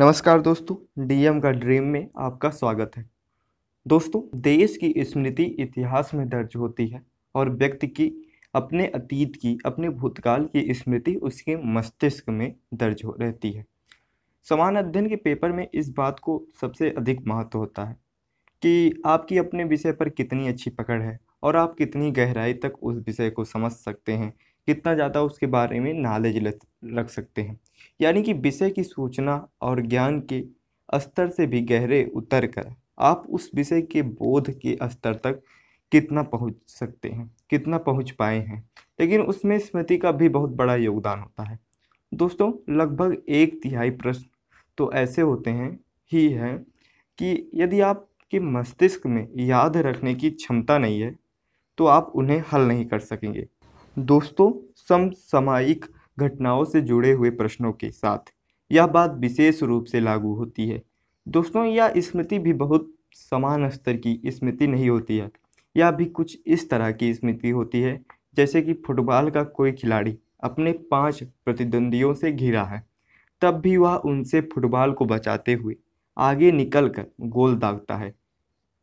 नमस्कार दोस्तों डीएम का ड्रीम में आपका स्वागत है दोस्तों देश की स्मृति इतिहास में दर्ज होती है और व्यक्ति की अपने अतीत की अपने भूतकाल की स्मृति उसके मस्तिष्क में दर्ज हो रहती है समान अध्ययन के पेपर में इस बात को सबसे अधिक महत्व होता है कि आपकी अपने विषय पर कितनी अच्छी पकड़ है और आप कितनी गहराई तक उस विषय को समझ सकते हैं कितना ज़्यादा उसके बारे में नॉलेज रख सकते हैं यानी कि विषय की सूचना और ज्ञान के स्तर से भी गहरे उतर कर आप उस विषय के बोध के स्तर तक कितना पहुंच सकते हैं कितना पहुंच पाए हैं लेकिन उसमें स्मृति का भी बहुत बड़ा योगदान होता है दोस्तों लगभग एक तिहाई प्रश्न तो ऐसे होते हैं ही हैं कि यदि आपके मस्तिष्क में याद रखने की क्षमता नहीं है तो आप उन्हें हल नहीं कर सकेंगे दोस्तों समसामायिक घटनाओं से जुड़े हुए प्रश्नों के साथ यह बात विशेष रूप से लागू होती है दोस्तों यह स्मृति भी बहुत समान स्तर की स्मृति नहीं होती है यह भी कुछ इस तरह की स्मृति होती है जैसे कि फुटबॉल का कोई खिलाड़ी अपने पांच प्रतिद्वंदियों से घिरा है तब भी वह उनसे फुटबॉल को बचाते हुए आगे निकल कर गोल दागता है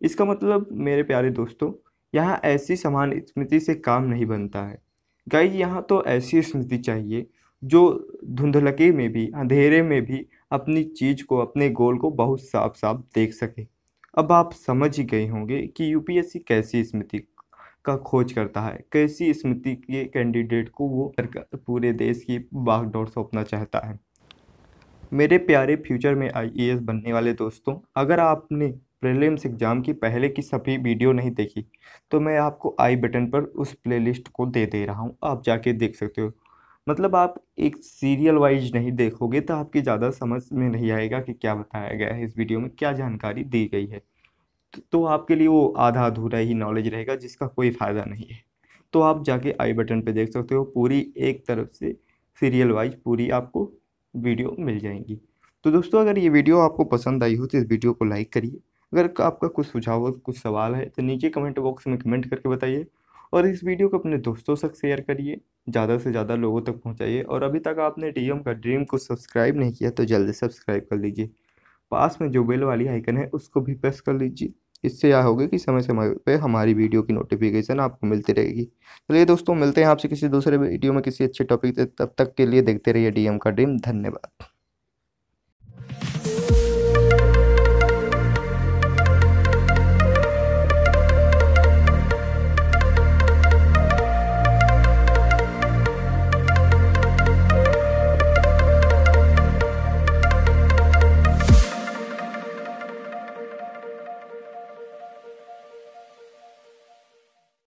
इसका मतलब मेरे प्यारे दोस्तों यहाँ ऐसी समान स्मृति से काम नहीं बनता है गाइज यहाँ तो ऐसी स्मृति चाहिए जो धुंधलके में भी अंधेरे में भी अपनी चीज़ को अपने गोल को बहुत साफ साफ देख सके अब आप समझ ही गए होंगे कि यूपीएससी कैसी स्मृति का खोज करता है कैसी स्मृति के कैंडिडेट को वो पूरे देश की बागडोर सौंपना चाहता है मेरे प्यारे फ्यूचर में आईएएस बनने वाले दोस्तों अगर आपने प्रीलिम्स एग्ज़ाम की पहले की सभी वीडियो नहीं देखी तो मैं आपको आई बटन पर उस प्लेलिस्ट को दे दे रहा हूँ आप जाके देख सकते हो मतलब आप एक सीरियल वाइज नहीं देखोगे तो आपकी ज़्यादा समझ में नहीं आएगा कि क्या बताया गया है इस वीडियो में क्या जानकारी दी गई है तो, तो आपके लिए वो आधा अधूरा ही नॉलेज रहेगा जिसका कोई फ़ायदा नहीं है तो आप जाके आई बटन पर देख सकते हो पूरी एक तरफ से सीरियल वाइज पूरी आपको वीडियो मिल जाएंगी तो दोस्तों अगर ये वीडियो आपको पसंद आई हो तो इस वीडियो को लाइक करिए अगर आपका कुछ सुझाव कुछ सवाल है तो नीचे कमेंट बॉक्स में कमेंट करके बताइए और इस वीडियो को अपने दोस्तों तक शेयर करिए ज़्यादा से ज़्यादा लोगों तक पहुँचाइए और अभी तक आपने डी का ड्रीम को सब्सक्राइब नहीं किया तो जल्दी सब्सक्राइब कर लीजिए पास में जो बेल वाली आइकन है उसको भी प्रेस कर लीजिए इससे यह होगा कि समय समय पे हमारी वीडियो की नोटिफिकेशन आपको मिलती रहेगी चलिए दोस्तों मिलते हैं आपसे किसी दूसरे वीडियो में किसी अच्छे टॉपिक तब तक के लिए देखते रहिए डीएम का ड्रीम धन्यवाद